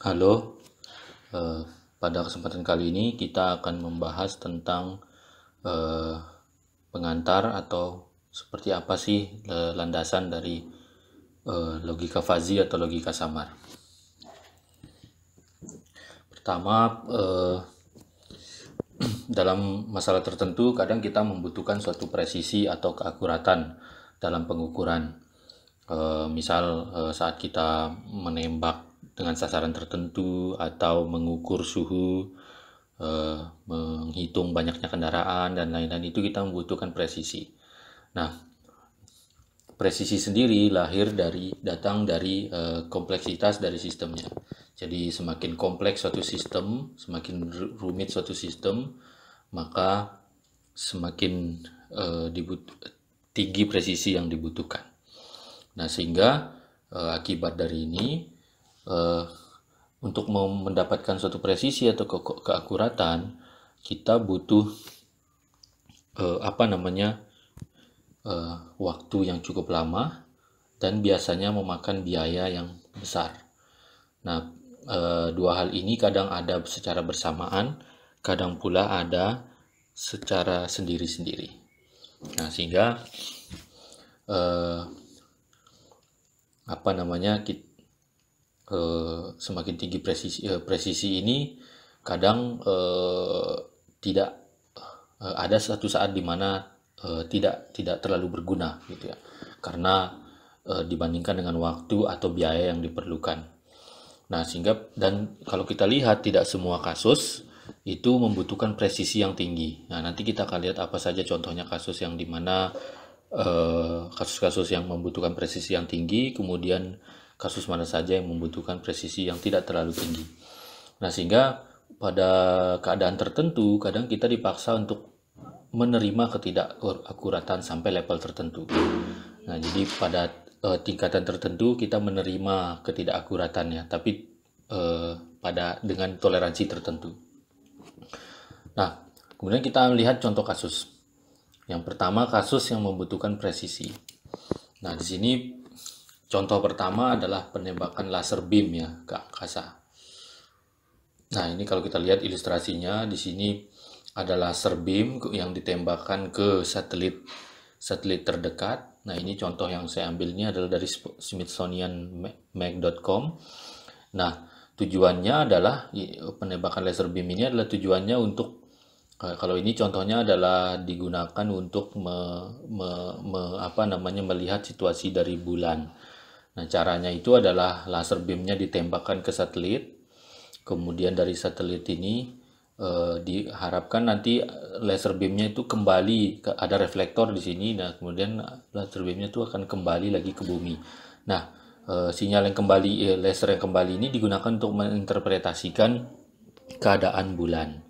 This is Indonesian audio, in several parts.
Halo, eh, pada kesempatan kali ini kita akan membahas tentang eh, pengantar atau seperti apa sih eh, landasan dari logika fazi atau logika samar. Pertama, dalam masalah tertentu kadang kita membutuhkan suatu presisi atau keakuratan dalam pengukuran. misal saat kita menembak dengan sasaran tertentu atau mengukur suhu, eh, menghitung banyaknya kendaraan dan lain-lain itu kita membutuhkan presisi. Nah, presisi sendiri lahir dari datang dari eh, kompleksitas dari sistemnya. Jadi semakin kompleks suatu sistem, semakin rumit suatu sistem, maka semakin eh, dibut tinggi presisi yang dibutuhkan. Nah, sehingga eh, akibat dari ini uh, untuk mendapatkan suatu presisi atau ke keakuratan kita butuh uh, apa namanya uh, waktu yang cukup lama dan biasanya memakan biaya yang besar. Nah, uh, dua hal ini kadang ada secara bersamaan, kadang pula ada secara sendiri-sendiri. Nah, sehingga apa namanya kita, Eh, semakin tinggi presisi eh, presisi ini kadang eh, tidak ada satu saat di mana tidak tidak terlalu berguna gitu ya karena dibandingkan dengan waktu atau biaya yang diperlukan. Nah, sehingga dan kalau kita lihat tidak semua kasus itu membutuhkan presisi yang tinggi. Nah, nanti kita akan lihat apa saja contohnya kasus yang dimana kasus-kasus uh, kasus -kasus yang membutuhkan presisi yang tinggi, kemudian kasus mana saja yang membutuhkan presisi yang tidak terlalu tinggi. Nah, sehingga pada keadaan tertentu kadang kita dipaksa untuk menerima ketidakakuratan sampai level tertentu. Nah, jadi pada uh, tingkatan tertentu kita menerima ketidakakuratannya, tapi uh, pada dengan toleransi tertentu. Nah, kemudian kita lihat contoh kasus. Yang pertama kasus yang membutuhkan presisi. Nah, di sini Contoh pertama adalah penembakan laser beam ya ke angkasa. Nah, ini kalau kita lihat ilustrasinya di sini ada laser beam yang ditembakkan ke satelit satelit terdekat. Nah, ini contoh yang saya ambilnya adalah dari smithsonianmag.com. Nah, tujuannya adalah penembakan laser beam ini adalah tujuannya untuk e, kalau ini contohnya adalah digunakan untuk me, me, me, apa namanya melihat situasi dari bulan. Nah, caranya itu adalah laser beamnya ditembakkan ke satelit. Kemudian dari satelit ini eh, diharapkan nanti laser beamnya itu kembali ada reflektor di sini. Nah, kemudian laser beamnya itu akan kembali lagi ke bumi. Nah, eh, sinyal yang kembali eh, laser yang kembali ini digunakan untuk menginterpretasikan keadaan bulan.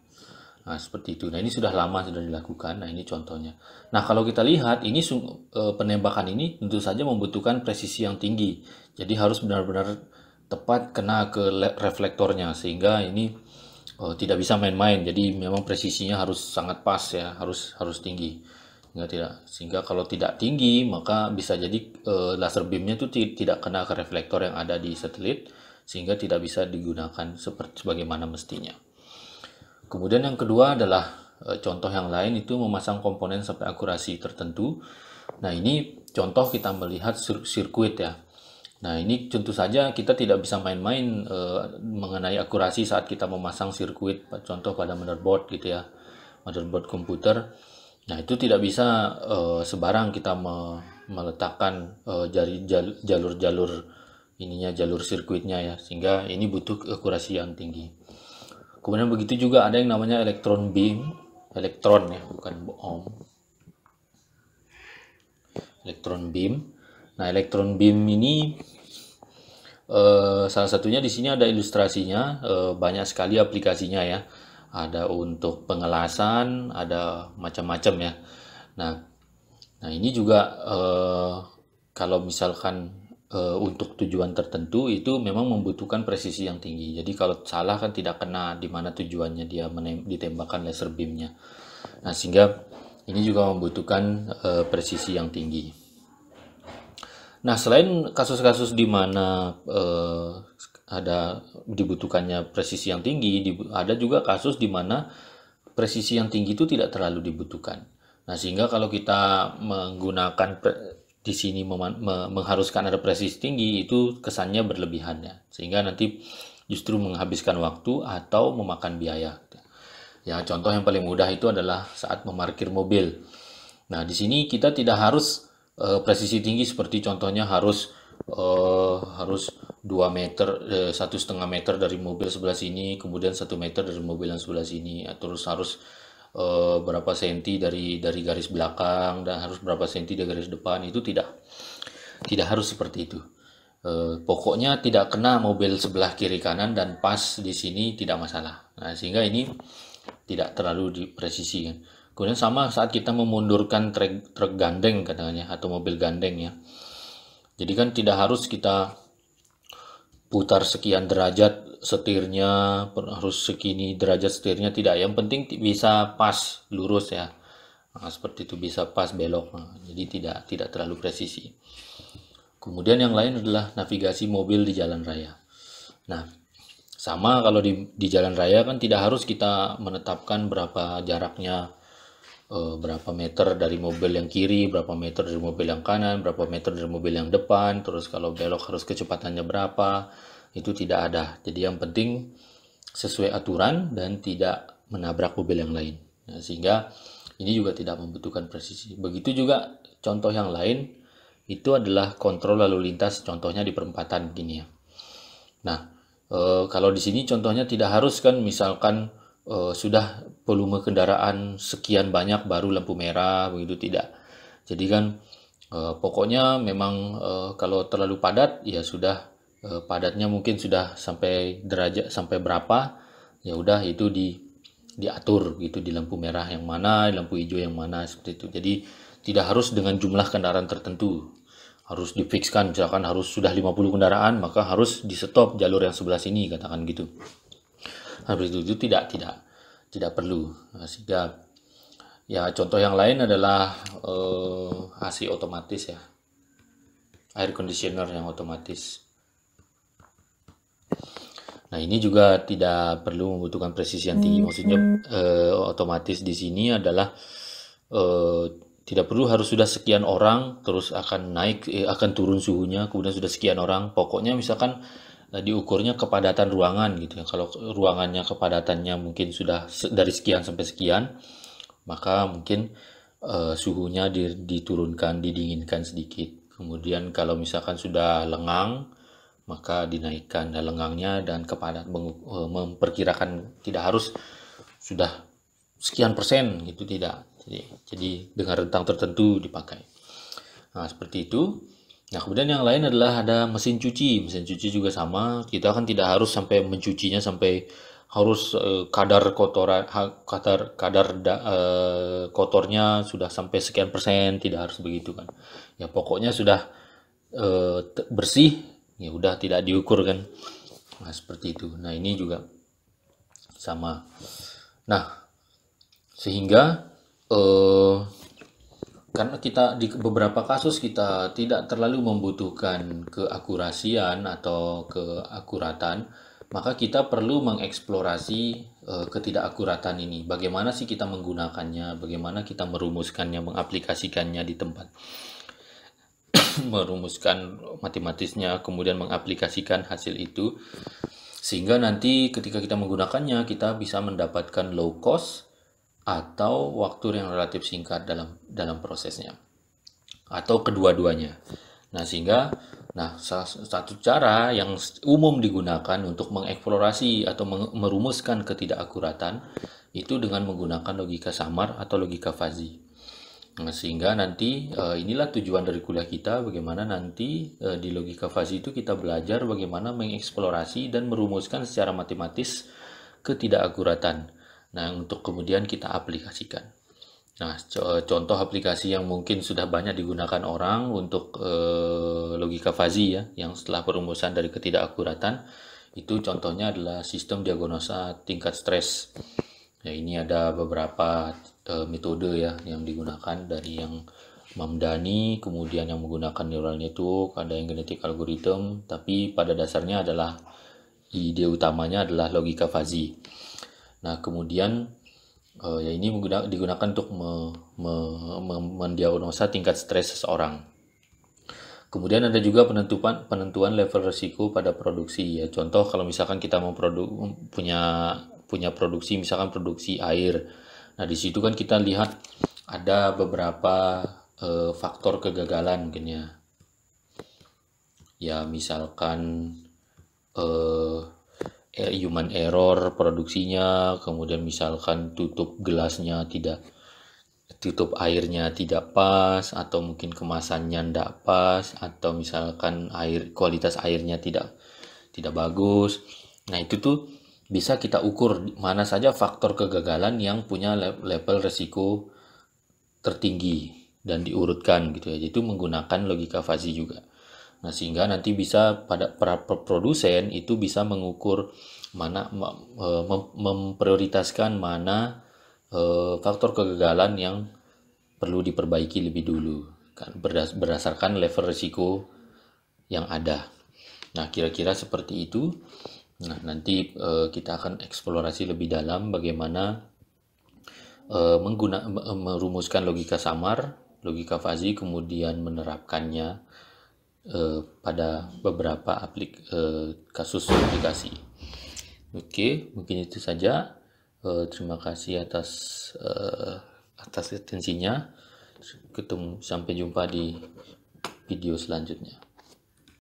Nah, seperti itu. Nah, ini sudah lama sudah dilakukan. Nah, ini contohnya. Nah, kalau kita lihat, ini e, penembakan ini tentu saja membutuhkan presisi yang tinggi. Jadi harus benar-benar tepat kena ke reflektornya sehingga ini uh, tidak bisa main-main. Jadi memang presisinya harus sangat pas ya, harus harus tinggi. Sehingga tidak sehingga kalau tidak tinggi maka bisa jadi uh, laser beamnya itu tidak kena ke reflektor yang ada di satelit sehingga tidak bisa digunakan seperti sebagaimana mestinya. Kemudian yang kedua adalah eh, contoh yang lain itu memasang komponen sampai akurasi tertentu. Nah ini contoh kita melihat sir sirkuit ya. Nah ini tentu saja kita tidak bisa main-main e, mengenai akurasi saat kita memasang sirkuit contoh pada motherboard gitu ya motherboard komputer. Nah itu tidak bisa e, eh, sebarang kita me, meletakkan e, jari jalur-jalur ininya jalur sirkuitnya ya sehingga ini butuh akurasi yang tinggi. Kemudian begitu juga ada yang namanya elektron beam, elektron ya, bukan bom. Elektron beam. Nah, elektron beam ini eh, salah satunya di sini ada ilustrasinya, eh, banyak sekali aplikasinya ya. Ada untuk pengelasan, ada macam-macam ya. Nah, nah ini juga eh, kalau misalkan e, untuk tujuan tertentu itu memang membutuhkan presisi yang tinggi. Jadi kalau salah kan tidak kena di mana tujuannya dia ditembakkan laser beamnya. Nah sehingga ini juga membutuhkan e, presisi yang tinggi. Nah selain kasus-kasus di mana e, ada dibutuhkannya presisi yang tinggi, di, ada juga kasus di mana presisi yang tinggi itu tidak terlalu dibutuhkan. Nah sehingga kalau kita menggunakan di sini mengharuskan ada presisi tinggi itu kesannya berlebihannya sehingga nanti justru menghabiskan waktu atau memakan biaya ya contoh yang paling mudah itu adalah saat memarkir mobil nah di sini kita tidak harus e, eh, presisi tinggi seperti contohnya harus e, harus 2 meter eh, satu setengah meter dari mobil sebelah sini kemudian satu meter dari mobil yang sebelah sini ya, terus harus eh, berapa senti dari dari garis belakang dan harus berapa senti dari garis depan itu tidak tidak harus seperti itu. Eh, pokoknya tidak kena mobil sebelah kiri kanan dan pas di sini tidak masalah. Nah, sehingga ini tidak terlalu presisi kan. Kemudian sama saat kita memundurkan truk, truk gandeng katanya atau mobil gandeng ya. Jadi kan tidak harus kita putar sekian derajat setirnya harus segini derajat setirnya tidak yang penting bisa pas lurus ya nah, seperti itu bisa pas belok nah, jadi tidak tidak terlalu presisi kemudian yang lain adalah navigasi mobil di jalan raya nah sama kalau di, di jalan raya kan tidak harus kita menetapkan berapa jaraknya eh, berapa meter dari mobil yang kiri, berapa meter dari mobil yang kanan, berapa meter dari mobil yang depan, terus kalau belok harus kecepatannya berapa, itu tidak ada. Jadi yang penting sesuai aturan dan tidak menabrak mobil yang lain. Nah, sehingga ini juga tidak membutuhkan presisi. Begitu juga contoh yang lain itu adalah kontrol lalu lintas contohnya di perempatan gini ya. Nah, e, kalau di sini contohnya tidak harus kan misalkan e, sudah volume kendaraan sekian banyak baru lampu merah begitu tidak. Jadi kan e, pokoknya memang e, kalau terlalu padat ya sudah Eh, padatnya mungkin sudah sampai derajat sampai berapa ya udah itu di diatur gitu di lampu merah yang mana di lampu hijau yang mana seperti itu jadi tidak harus dengan jumlah kendaraan tertentu harus difikskan misalkan harus sudah 50 kendaraan maka harus di stop jalur yang sebelah sini katakan gitu habis nah, itu, itu tidak tidak tidak perlu nah, sehingga ya contoh yang lain adalah eh, AC otomatis ya air conditioner yang otomatis Nah, ini juga tidak perlu membutuhkan presisi yang tinggi. Hmm. Maksudnya eh, otomatis di sini adalah eh, tidak perlu harus sudah sekian orang terus akan naik eh, akan turun suhunya, kemudian sudah sekian orang. Pokoknya misalkan eh, diukurnya kepadatan ruangan gitu ya. Kalau ruangannya kepadatannya mungkin sudah dari sekian sampai sekian, maka mungkin eh, suhunya diturunkan, didinginkan sedikit. Kemudian kalau misalkan sudah lengang maka dinaikkan dan lengangnya dan kepada e, memperkirakan tidak harus sudah sekian persen gitu tidak jadi, jadi dengan rentang tertentu dipakai nah seperti itu nah kemudian yang lain adalah ada mesin cuci mesin cuci juga sama kita kan tidak harus sampai mencucinya sampai harus eh, kadar kotoran kadar kadar da, eh, kotornya sudah sampai sekian persen tidak harus begitu kan ya pokoknya sudah eh, bersih ya udah tidak diukur kan nah seperti itu nah ini juga sama nah sehingga eh, karena kita di beberapa kasus kita tidak terlalu membutuhkan keakurasian atau keakuratan maka kita perlu mengeksplorasi uh, ketidakakuratan ini. Bagaimana sih kita menggunakannya, bagaimana kita merumuskannya, mengaplikasikannya di tempat. merumuskan matematisnya, kemudian mengaplikasikan hasil itu. Sehingga nanti ketika kita menggunakannya, kita bisa mendapatkan low cost atau waktu yang relatif singkat dalam dalam prosesnya. Atau kedua-duanya. Nah, sehingga nah satu cara yang umum digunakan untuk mengeksplorasi atau merumuskan ketidakakuratan itu dengan menggunakan logika samar atau logika fazi. Nah, sehingga nanti eh, inilah tujuan dari kuliah kita bagaimana nanti eh, di logika fuzzy itu kita belajar bagaimana mengeksplorasi dan merumuskan secara matematis ketidakakuratan nah untuk kemudian kita aplikasikan nah contoh aplikasi yang mungkin sudah banyak digunakan orang untuk eh, logika fuzzy ya yang setelah perumusan dari ketidakakuratan itu contohnya adalah sistem diagnosa tingkat stres ya ini ada beberapa e, metode ya yang digunakan dari yang Mamdani, kemudian yang menggunakan neural network, ada yang genetik algorithm, tapi pada dasarnya adalah ide utamanya adalah logika fazi. Nah, kemudian e, ya ini menggunakan, digunakan untuk me, me, me, mendiagnosa tingkat stres seseorang. Kemudian ada juga penentuan penentuan level risiko pada produksi ya. Contoh kalau misalkan kita memproduksi punya punya produksi misalkan produksi air Nah, di situ kan kita lihat ada beberapa eh, faktor kegagalan mungkin ya. Ya, misalkan eh, eh human error produksinya, kemudian misalkan tutup gelasnya tidak tutup airnya tidak pas atau mungkin kemasannya tidak pas atau misalkan air kualitas airnya tidak tidak bagus. Nah, itu tuh bisa kita ukur mana saja faktor kegagalan yang punya level resiko tertinggi dan diurutkan gitu ya. Itu menggunakan logika fuzzy juga. Nah, sehingga nanti bisa pada para produsen itu bisa mengukur mana e, memprioritaskan mana e, faktor kegagalan yang perlu diperbaiki lebih dulu kan berdasarkan level resiko yang ada. Nah, kira-kira seperti itu. Nah, nanti e, kita akan eksplorasi lebih dalam bagaimana e, mengguna, eh, merumuskan logika samar, logika fazi, kemudian menerapkannya e, pada beberapa aplik, e, kasus aplikasi. Oke, okay, mungkin itu saja. E, terima kasih atas e, atas atensinya. Ketemu sampai jumpa di video selanjutnya.